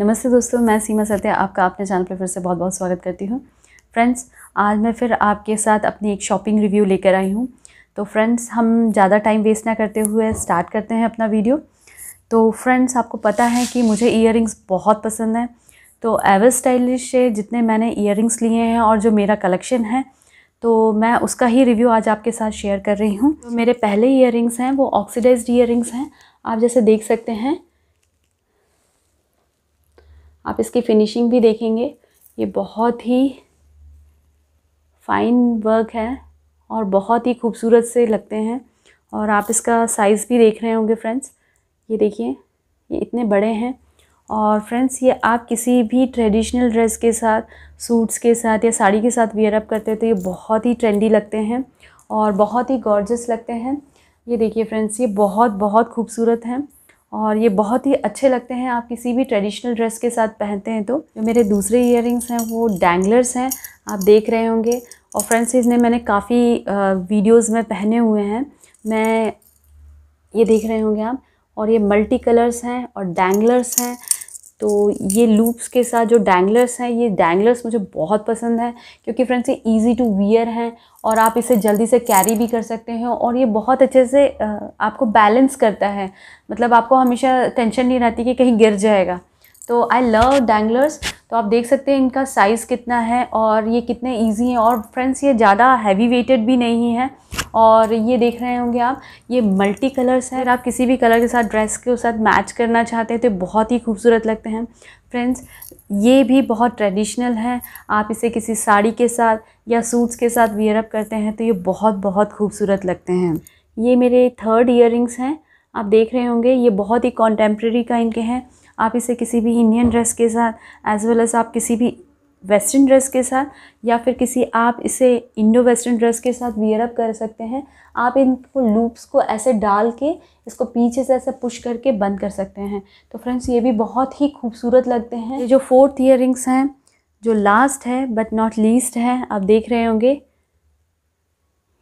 नमस्ते दोस्तों मैं सीमा सत्या आपका अपने चैनल पर फिर से बहुत बहुत स्वागत करती हूँ फ्रेंड्स आज मैं फिर आपके साथ अपनी एक शॉपिंग रिव्यू लेकर आई हूँ तो फ्रेंड्स हम ज़्यादा टाइम वेस्ट ना करते हुए स्टार्ट करते हैं अपना वीडियो तो फ्रेंड्स आपको पता है कि मुझे इयर बहुत पसंद है तो एवर स्टाइलिश से जितने मैंने इयर लिए हैं और जो मेरा कलेक्शन है तो मैं उसका ही रिव्यू आज आपके साथ शेयर कर रही हूँ तो मेरे पहले इयर हैं वो ऑक्सीडाइज इयर हैं आप जैसे देख सकते हैं आप इसकी फिनिशिंग भी देखेंगे ये बहुत ही फाइन वर्क है और बहुत ही खूबसूरत से लगते हैं और आप इसका साइज़ भी देख रहे होंगे फ्रेंड्स ये देखिए ये इतने बड़े हैं और फ्रेंड्स ये आप किसी भी ट्रेडिशनल ड्रेस के साथ सूट्स के साथ या साड़ी के साथ वियरअप करते हैं तो ये बहुत ही ट्रेंडी लगते हैं और बहुत ही गॉर्जस लगते हैं ये देखिए फ्रेंड्स ये बहुत बहुत खूबसूरत हैं और ये बहुत ही अच्छे लगते हैं आप किसी भी ट्रेडिशनल ड्रेस के साथ पहनते हैं तो जो मेरे दूसरे इयर हैं वो डैंगलर्स हैं आप देख रहे होंगे और फ्रेंड्स इन्हें मैंने काफ़ी वीडियोस में पहने हुए हैं मैं ये देख रहे होंगे आप और ये मल्टी कलर्स हैं और डैंगलर्स हैं तो ये लूप्स के साथ जो डैंगलर्स हैं ये डैंगलर्स मुझे बहुत पसंद हैं क्योंकि फ्रेंड्स ये इजी टू वियर हैं और आप इसे जल्दी से कैरी भी कर सकते हैं और ये बहुत अच्छे से आपको बैलेंस करता है मतलब आपको हमेशा टेंशन नहीं रहती कि कहीं गिर जाएगा तो आई लव डैंगलर्स तो आप देख सकते हैं इनका साइज़ कितना है और ये कितने ईजी हैं और फ्रेंड्स ये ज़्यादा हैवी वेटेड भी नहीं है और ये देख रहे होंगे आप ये मल्टी कलर्स है आप किसी भी कलर के साथ ड्रेस के साथ मैच करना चाहते हैं तो बहुत ही खूबसूरत लगते हैं फ्रेंड्स ये भी बहुत ट्रेडिशनल है आप इसे किसी साड़ी के साथ या सूट्स के साथ वियरअप करते हैं तो ये बहुत बहुत खूबसूरत लगते हैं ये मेरे थर्ड इयर हैं आप देख रहे होंगे ये बहुत ही कॉन्टेम्प्रेरी का इनके हैं आप इसे किसी भी इंडियन ड्रेस के साथ एज वेल एज़ आप किसी भी वेस्टर्न ड्रेस के साथ या फिर किसी आप इसे इंडो वेस्टर्न ड्रेस के साथ वियर अप कर सकते हैं आप इनको लूप्स को ऐसे डाल के इसको पीछे से ऐसे पुश करके बंद कर सकते हैं तो फ्रेंड्स ये भी बहुत ही खूबसूरत लगते हैं ये जो फोर्थ ईयर हैं जो लास्ट है बट नॉट लीस्ट है आप देख रहे होंगे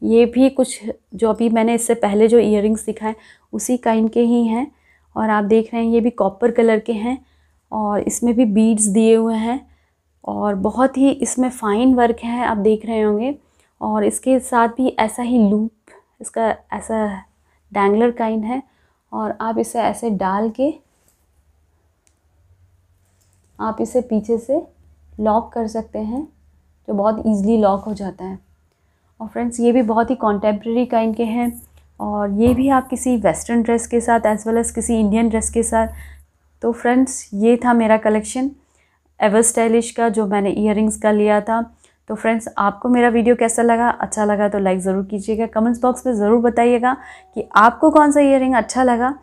ये भी कुछ जो अभी मैंने इससे पहले जो इयर दिखाए उसी काइंड के ही हैं और आप देख रहे हैं ये भी कॉपर कलर के हैं और इसमें भी बीड्स दिए हुए हैं और बहुत ही इसमें फ़ाइन वर्क है आप देख रहे होंगे और इसके साथ भी ऐसा ही लूप इसका ऐसा डैंगलर काइन है और आप इसे ऐसे डाल के आप इसे पीछे से लॉक कर सकते हैं जो बहुत ईजिली लॉक हो जाता है और फ्रेंड्स ये भी बहुत ही कॉन्टेम्प्रेरी काइंड के हैं और ये भी आप किसी वेस्टर्न ड्रेस के साथ एज वेल एज़ किसी इंडियन ड्रेस के साथ तो फ्रेंड्स ये था मेरा कलेक्शन एवर स्टाइलिश का जो मैंने ईयर का लिया था तो फ्रेंड्स आपको मेरा वीडियो कैसा लगा अच्छा लगा तो लाइक ज़रूर कीजिएगा कमेंट्स बॉक्स में ज़रूर बताइएगा कि आपको कौन सा ईयर अच्छा लगा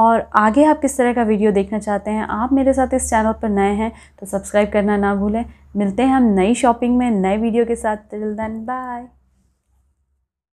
और आगे आप किस तरह का वीडियो देखना चाहते हैं आप मेरे साथ इस चैनल पर नए हैं तो सब्सक्राइब करना ना भूलें मिलते हैं हम नई शॉपिंग में नए वीडियो के साथ टिल देन बाय